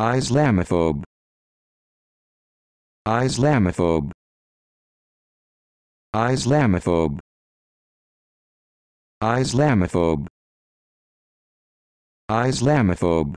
Islamophobe. Islamophobe. Islamophobe. Islamophobe. Islamophobe.